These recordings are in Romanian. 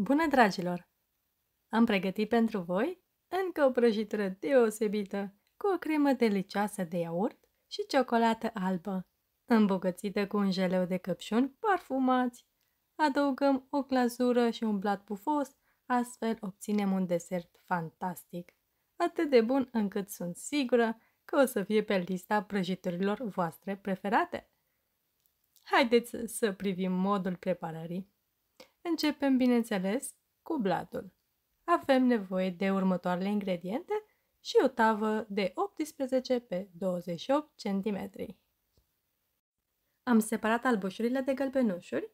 Bună, dragilor! Am pregătit pentru voi încă o prăjitură deosebită cu o cremă delicioasă de iaurt și ciocolată albă, îmbogățită cu un jeleu de căpșuni parfumați. Adăugăm o glazură și un blat pufos, astfel obținem un desert fantastic, atât de bun încât sunt sigură că o să fie pe lista prăjiturilor voastre preferate. Haideți să privim modul preparării. Începem, bineînțeles, cu blatul. Avem nevoie de următoarele ingrediente și o tavă de 18 pe 28 cm. Am separat albușurile de gălbenușuri,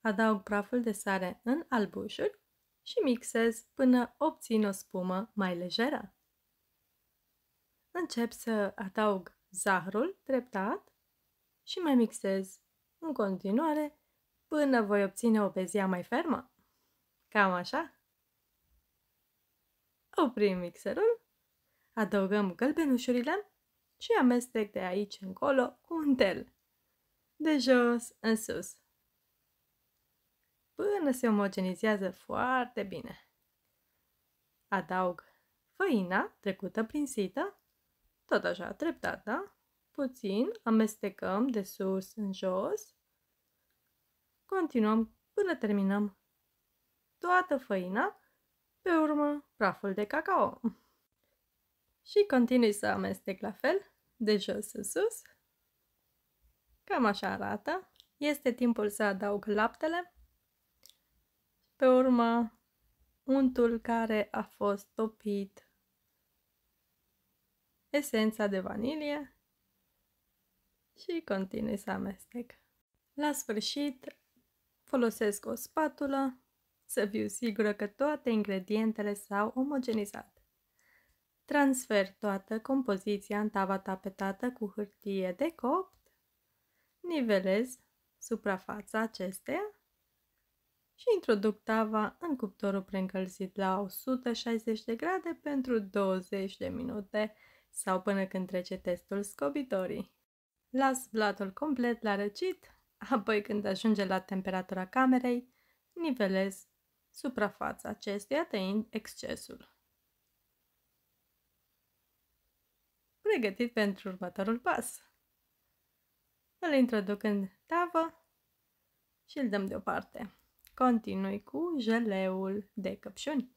adaug praful de sare în albușuri și mixez până obțin o spumă mai lejeră. Încep să adaug zahărul treptat și mai mixez în continuare până voi obține o obezia mai fermă. Cam așa. Oprim mixerul, adăugăm gălbenușurile și amestec de aici încolo cu un tel. De jos în sus. Până se omogenizează foarte bine. Adaug făina trecută prin sită, tot așa, treptată, da? Puțin amestecăm de sus în jos Continuăm până terminăm toată făina, pe urmă praful de cacao. Și continui să amestec la fel, de jos în sus. Cam așa arată. Este timpul să adaug laptele. Pe urmă, untul care a fost topit, esența de vanilie și continui să amestec. La sfârșit, Folosesc o spatulă să fiu sigură că toate ingredientele s-au omogenizat. Transfer toată compoziția în tava tapetată cu hârtie de copt. Nivelez suprafața acesteia și introduc tava în cuptorul preîncălzit la 160 de grade pentru 20 de minute sau până când trece testul scobitorii. Las blatul complet la răcit Apoi, când ajunge la temperatura camerei, nivelez suprafața acestuia tăind excesul. Pregătit pentru următorul pas. Îl introduc în tavă și îl dăm deoparte. Continui cu jeleul de căpșuni.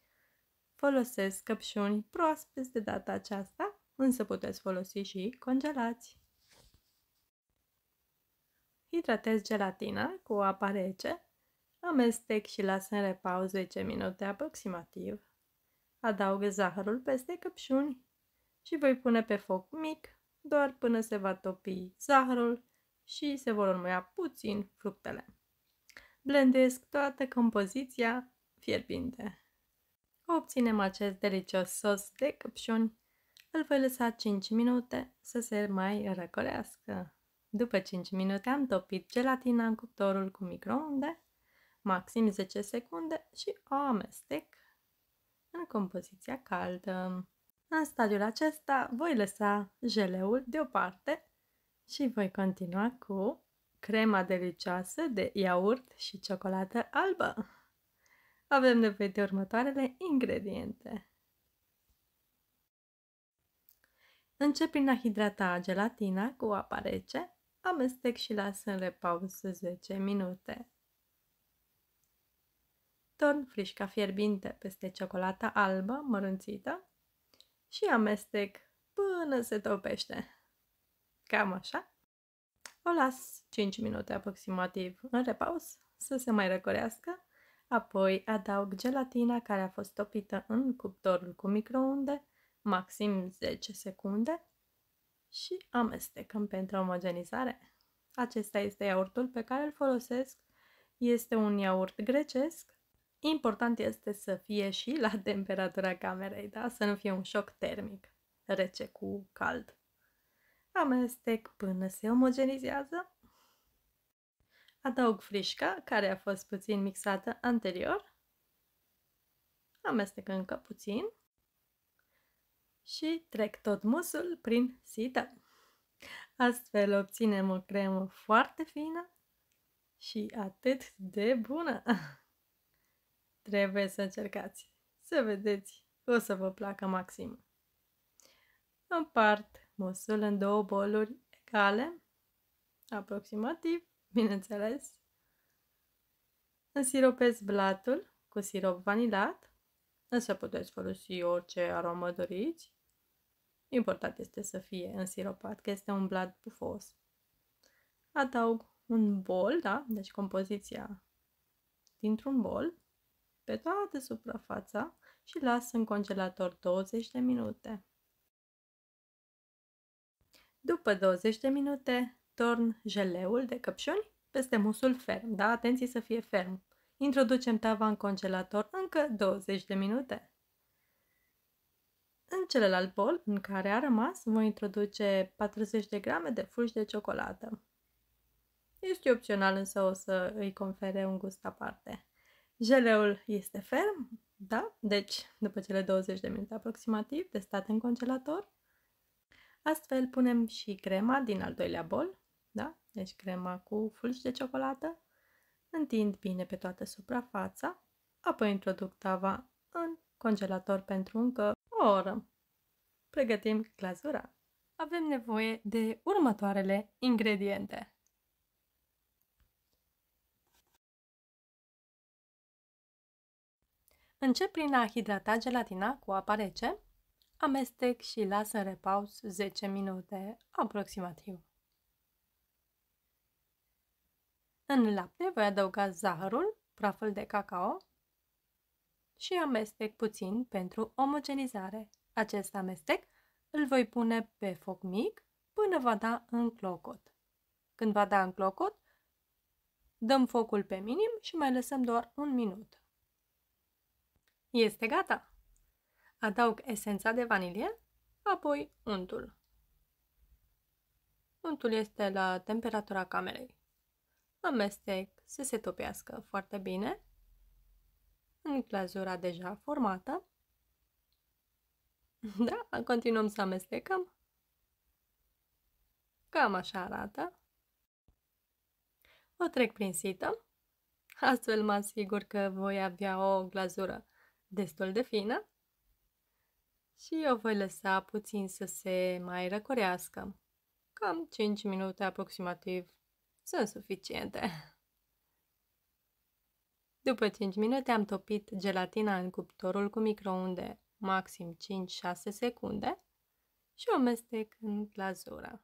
Folosesc căpșuni proaspeți de data aceasta, însă puteți folosi și congelați. Hidratez gelatina cu apa rece, amestec și las în repaus 10 minute aproximativ. Adaug zahărul peste căpșuni și voi pune pe foc mic doar până se va topi zahărul și se vor urmăia puțin fructele. Blendesc toată compoziția fierbinte. Obținem acest delicios sos de căpșuni. Îl voi lăsa 5 minute să se mai răcorească. După 5 minute am topit gelatina în cuptorul cu microunde, maxim 10 secunde și o amestec în compoziția caldă. În stadiul acesta voi lăsa geleul deoparte și voi continua cu crema delicioasă de iaurt și ciocolată albă. Avem nevoie de următoarele ingrediente. Încep prin a hidrata gelatina cu apă rece amestec și las în repaus 10 minute. Torn frișca fierbinte peste ciocolata albă mărunțită și amestec până se topește. Cam așa. O las 5 minute aproximativ în repaus să se mai răcorească, apoi adaug gelatina care a fost topită în cuptorul cu microunde, maxim 10 secunde, și amestecăm pentru omogenizare. Acesta este iaurtul pe care îl folosesc. Este un iaurt grecesc. Important este să fie și la temperatura camerei, da? Să nu fie un șoc termic, rece cu cald. Amestec până se omogenizează. Adaug frișca, care a fost puțin mixată anterior. Amestec încă puțin și trec tot musul prin sită. Astfel obținem o cremă foarte fină și atât de bună. Trebuie să încercați, să vedeți, o să vă placă maxim. Împart musul în două boluri egale, aproximativ, bineînțeles. Însiropez blatul cu sirop vanilat, însă puteți folosi orice aromă doriți. Important este să fie însiropat, că este un blat bufos. Adaug un bol, da? Deci compoziția dintr-un bol pe toată suprafața și las în congelator 20 de minute. După 20 de minute, torn geleul de căpșuni peste musul ferm, da? Atenție să fie ferm. Introducem tava în congelator încă 20 de minute celălalt bol, în care a rămas, voi introduce 40 de grame de fulgi de ciocolată. Este opțional, însă o să îi confere un gust aparte. Geleul este ferm, da? Deci, după cele 20 de minute aproximativ, de stat în congelator. Astfel punem și crema din al doilea bol, da? Deci crema cu fulgi de ciocolată. Întind bine pe toată suprafața, apoi introduc tava în congelator pentru încă o oră pregătim glazura, avem nevoie de următoarele ingrediente. Încep prin a hidrata gelatina cu apă rece, amestec și las în repaus 10 minute aproximativ. În lapte voi adăuga zahărul, praful de cacao și amestec puțin pentru omogenizare. Acest amestec îl voi pune pe foc mic până va da în clocot. Când va da în clocot, dăm focul pe minim și mai lăsăm doar un minut. Este gata! Adaug esența de vanilie, apoi untul. Untul este la temperatura camerei. Amestec să se topească foarte bine în glazura deja formată Da, continuăm să amestecăm. Cam așa arată. O trec prin sită. Astfel mă asigur că voi avea o glazură destul de fină și o voi lăsa puțin să se mai răcorească. Cam 5 minute aproximativ sunt suficiente. După 5 minute am topit gelatina în cuptorul cu microunde maxim 5-6 secunde și o amestec în glazura.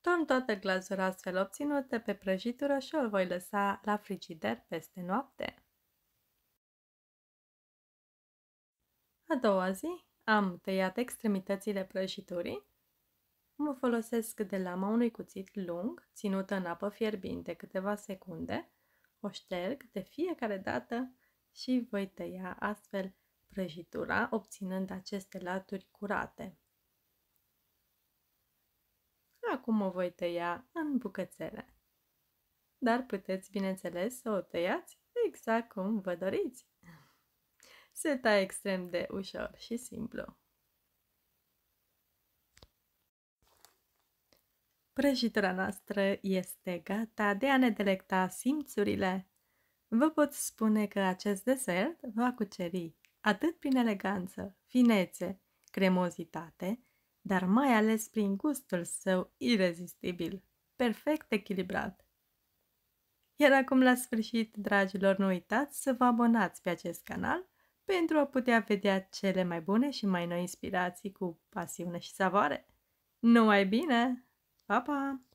Torn toată glazura astfel obținută pe prăjitură și o voi lăsa la frigider peste noapte. A doua zi am tăiat extremitățile prăjiturii. Mă folosesc de lama unui cuțit lung, ținută în apă fierbinte câteva secunde, o șterg de fiecare dată și voi tăia astfel prăjitura, obținând aceste laturi curate. Acum o voi tăia în bucățele. Dar puteți, bineînțeles, să o tăiați exact cum vă doriți. Se taie extrem de ușor și simplu. Prăjitura noastră este gata de a ne delecta simțurile. Vă pot spune că acest desert va cuceri atât prin eleganță, finețe, cremozitate, dar mai ales prin gustul său irezistibil, perfect echilibrat. Iar acum la sfârșit, dragilor, nu uitați să vă abonați pe acest canal pentru a putea vedea cele mai bune și mai noi inspirații cu pasiune și savoare. Numai bine! Pa, pa!